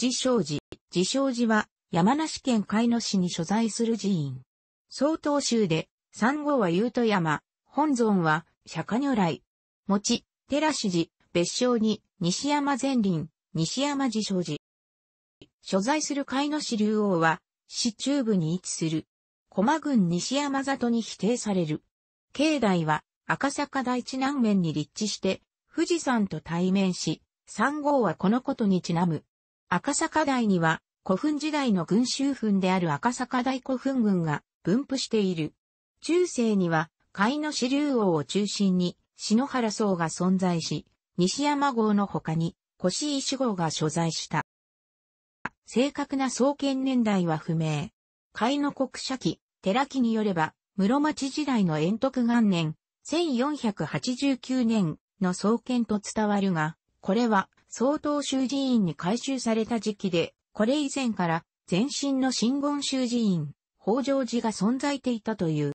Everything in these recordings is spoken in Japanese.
自称寺。自称寺は山梨県海野市に所在する寺院。曹洞宗で、三号は雄と山、本尊は釈迦如来。持、寺主寺、別称に西山善林、西山自称寺。所在する海野市竜王は、市中部に位置する。駒郡西山里に否定される。境内は赤坂第地南面に立地して、富士山と対面し、三号はこのことにちなむ赤坂台には古墳時代の群衆墳である赤坂台古墳群が分布している。中世には海の支流王を中心に篠原荘が存在し、西山号の他に越石号が所在した。正確な創建年代は不明。海の国社記、寺記によれば、室町時代の延徳元年、1489年の創建と伝わるが、これは総統州寺院に改修された時期で、これ以前から前身の新言州寺院、北条寺が存在ていたという。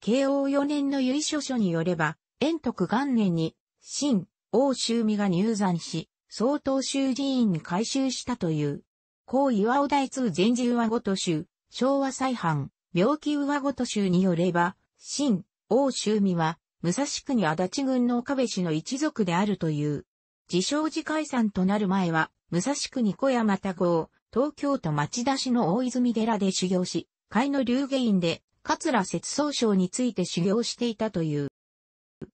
慶応4年の由緒書によれば、延徳元年に、新、欧州美が入山し、総統州寺院に改修したという。高岩尾大通前寺上ごと州、昭和再犯、病気上ごと州によれば、新、欧州美は、武蔵国足立郡の岡部氏の一族であるという。自称寺解散となる前は、武蔵区に小山田郷、東京都町田市の大泉寺で修行し、会の流下院で、桂節奏章について修行していたという。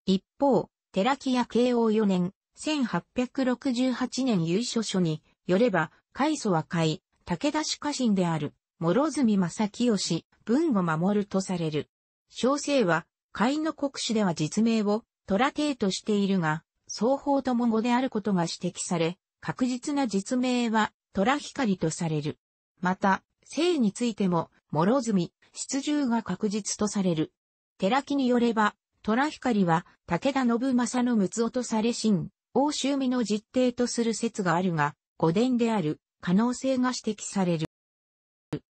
一方、寺木屋慶応4年、1868年優書書によれば、開祖は開、武田氏家臣である、諸住正清、文を守るとされる。小生は、会の国史では実名を、虎帝としているが、双方とも語であることが指摘され、確実な実名は、虎光とされる。また、姓についても、諸住、出従が確実とされる。寺木によれば、虎光は、武田信正の六夫とされ新、欧州美の実定とする説があるが、語伝である、可能性が指摘される。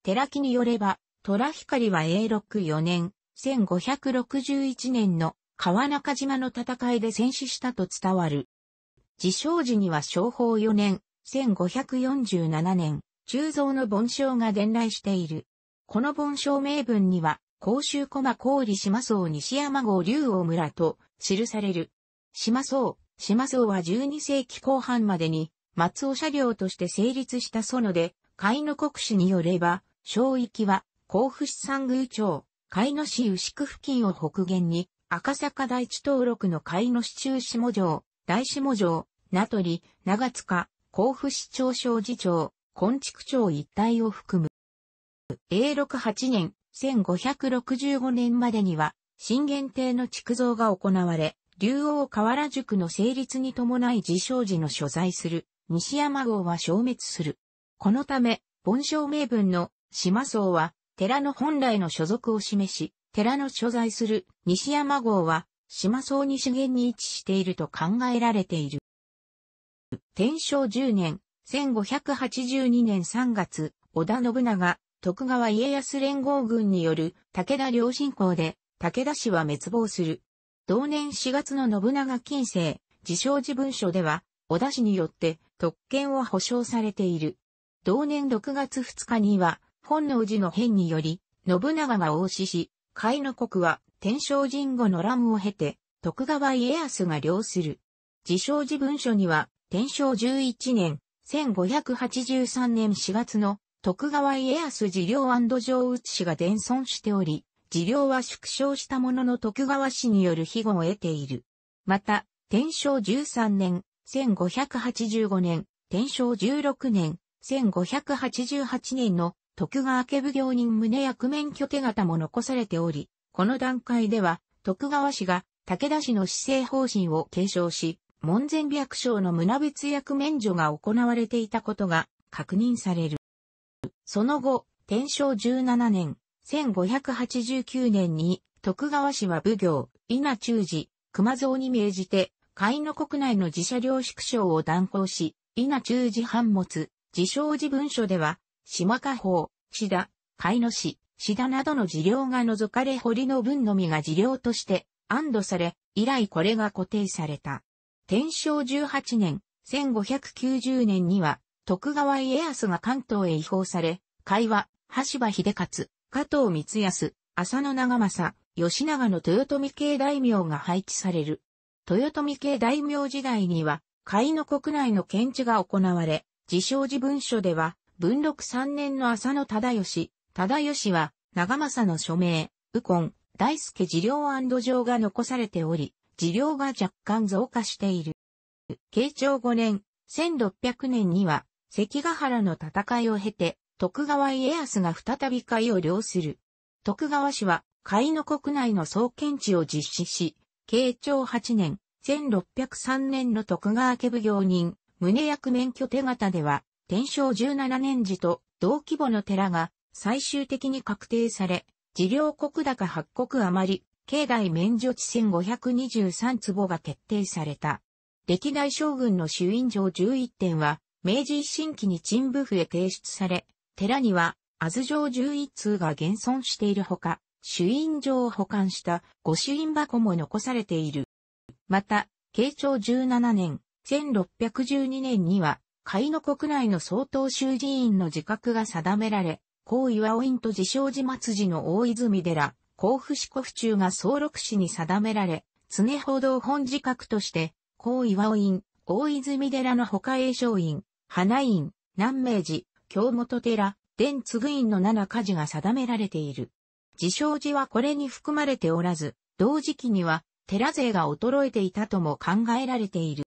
寺木によれば、虎光は永禄4年、1561年の川中島の戦いで戦死したと伝わる。自称時には昭法4年、1547年、鋳造の盆章が伝来している。この盆章名文には、甲州駒郡島荘西山郷竜王村と記される。島荘、島荘は12世紀後半までに、松尾車両として成立した園で、海の国史によれば、小域は、甲府市三宮町、海の市牛久付近を北限に、赤坂大地登録の会の市中下城、大下城、名取、長塚、甲府市長小事長、根畜町一帯を含む。A68 年、1565年までには、新元帝の築造が行われ、竜王河原塾の成立に伴い自称寺の所在する西山号は消滅する。このため、本省名分の島荘は寺の本来の所属を示し、寺の所在する西山郷は、島に西源に位置していると考えられている。天正10年、1582年3月、織田信長、徳川家康連合軍による武田両心公で、武田氏は滅亡する。同年4月の信長近世、自称自文書では、織田氏によって特権を保障されている。同年6月2日には、本能寺の変により、信長が応死し、海の国は天正神後の乱を経て、徳川家康が領する。自称事文書には、天正11年、1583年4月の徳川家康寺領上内氏が伝存しており、寺領は縮小したものの徳川氏による庇護を得ている。また、天正13年、1585年、天正16年、1588年の徳川家奉行人胸役免許手形も残されており、この段階では、徳川氏が武田氏の施政方針を継承し、門前百姓の胸別役免除が行われていたことが確認される。その後、天正17年、1589年に徳川氏は奉行、稲中寺、熊蔵に命じて、会の国内の自社領縮小を断行し、稲中寺藩物、自称寺文書では、島下方、岸田、海野市、志田などの事業が除かれ堀の分のみが事業として安堵され、以来これが固定された。天正18年、1590年には、徳川家康が関東へ移行され、会話、橋場秀勝、加藤光康、浅野長政、吉永の豊臣系大名が配置される。豊臣系大名時代には、海の国内の検知が行われ、自称自文書では、文禄三年の浅野忠義、忠義は、長政の署名、右近、大助治療状が残されており、治療が若干増加している。慶長五年、1600年には、関ヶ原の戦いを経て、徳川家康が再び会を領する。徳川氏は、会の国内の総検地を実施し、慶長八年、1603年の徳川家奉行人、胸役免許手形では、天正17年時と同規模の寺が最終的に確定され、事業国高八国余り、境内免除地1523坪が決定された。歴代将軍の主印状11点は、明治維新期に陳部府へ提出され、寺には、安城11通が現存しているほか、主印状を保管した御朱印箱も残されている。また、慶長17年、1612年には、海の国内の総統囚人院の自覚が定められ、高岩尾院と自称寺末寺の大泉寺、甲府市国府中が総六市に定められ、常報道本自覚として、高岩尾院、大泉寺の他栄翔院、花院、南明寺、京本寺、伝継院の七家事が定められている。自称寺はこれに含まれておらず、同時期には寺勢が衰えていたとも考えられている。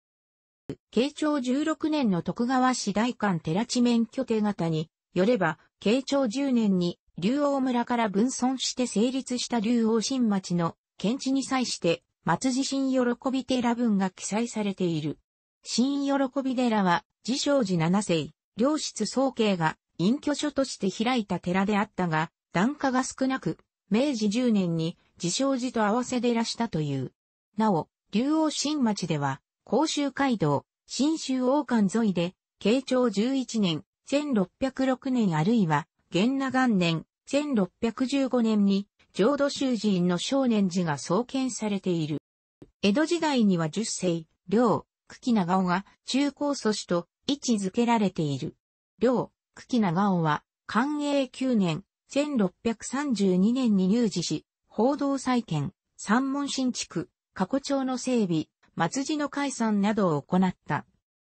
慶長16年の徳川市大官寺地免許手形によれば、慶長10年に竜王村から分村して成立した竜王新町の検地に際して、松地新喜び寺文が記載されている。新喜び寺は、自称寺七世、良質宗慶が隠居所として開いた寺であったが、檀家が少なく、明治10年に自称寺と合わせ寺したという。なお、竜王新町では、甲州街道、新州王冠沿いで、慶長11年、1606年あるいは、元那元年、1615年に、浄土宗寺院の少年寺が創建されている。江戸時代には十世、両、久喜長尾が中高祖師と位置づけられている。両、久喜長尾は、寛永9年、1632年に入寺し、報道再建、三門新築、過去町の整備、松地の解散などを行った。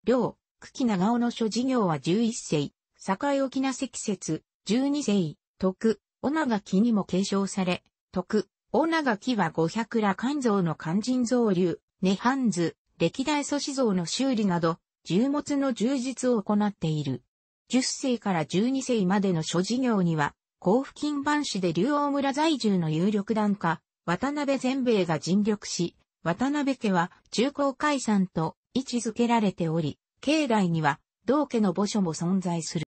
両、久喜長尾の諸事業は11世、境沖な積雪、12世、徳、尾長木にも継承され、徳、尾長木は五百羅漢像の肝心造流、涅槃図、歴代祖師像の修理など、重物の充実を行っている。10世から12世までの諸事業には、甲府金番市で竜王村在住の有力団家、渡辺全米が尽力し、渡辺家は中高解散と位置づけられており、境内には同家の墓所も存在する。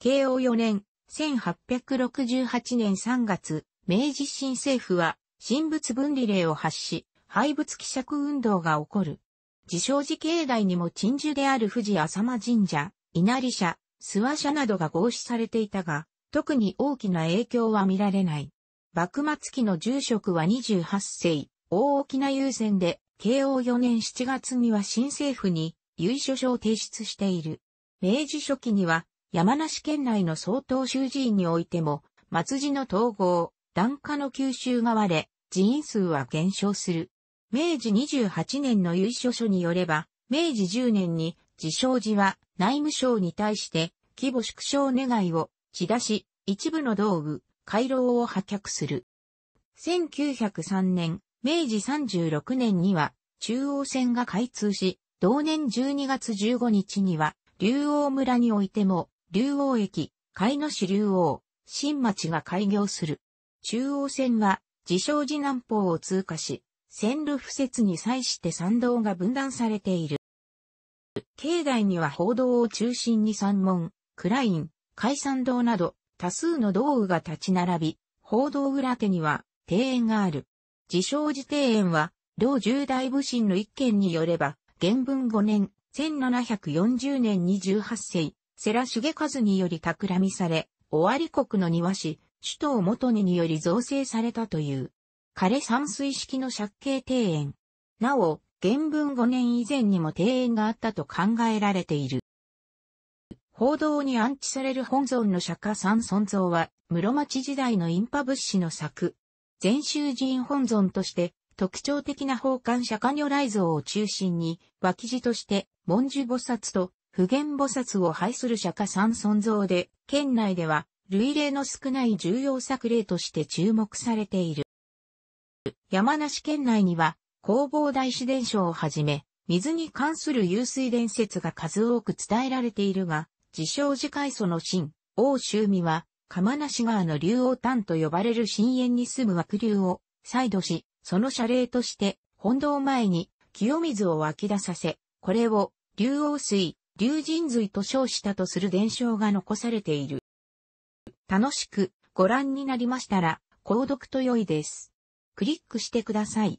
慶応4年、1868年3月、明治新政府は神仏分離令を発し、廃仏希釈運動が起こる。自称寺境内にも鎮守である富士浅間神社、稲荷社、諏訪社などが合祀されていたが、特に大きな影響は見られない。幕末期の住職は28世、大きな優先で、慶応4年7月には新政府に、由緒書を提出している。明治初期には、山梨県内の総統州寺院においても、末寺の統合、檀家の吸収が割れ、寺院数は減少する。明治28年の由緒書によれば、明治10年に、自称寺は内務省に対して、規模縮小願いを、し出し、一部の道具、回廊を破却する。1903年、明治36年には中央線が開通し、同年12月15日には、竜王村においても、竜王駅、海野市竜王、新町が開業する。中央線は、自称寺南方を通過し、線路敷設に際して参道が分断されている。境内には報道を中心に山門、クライン、海山道など、多数の道具が立ち並び、報道裏手には庭園がある。自称寺庭園は、同十大武神の一件によれば、元文5年、1740年28世、世良重和により企みされ、尾張国の庭師、首都元根により造成されたという、枯山水式の借景庭園。なお、元文5年以前にも庭園があったと考えられている。報道に安置される本尊の釈迦三尊像は、室町時代のインパ仏師の作、禅宗寺院本尊として、特徴的な宝冠釈迦如来像を中心に、脇地として、文殊菩薩と普賢菩薩を拝する釈迦三尊像で、県内では、類例の少ない重要作例として注目されている。山梨県内には、弘法大師伝承をはじめ、水に関する湧水伝説が数多く伝えられているが、自称寺海祖の神、王周美は、釜無川の竜王丹と呼ばれる深淵に住む枠竜を、再度し、その謝礼として、本堂前に、清水を湧き出させ、これを、竜王水、竜神水と称したとする伝承が残されている。楽しくご覧になりましたら、購読と良いです。クリックしてください。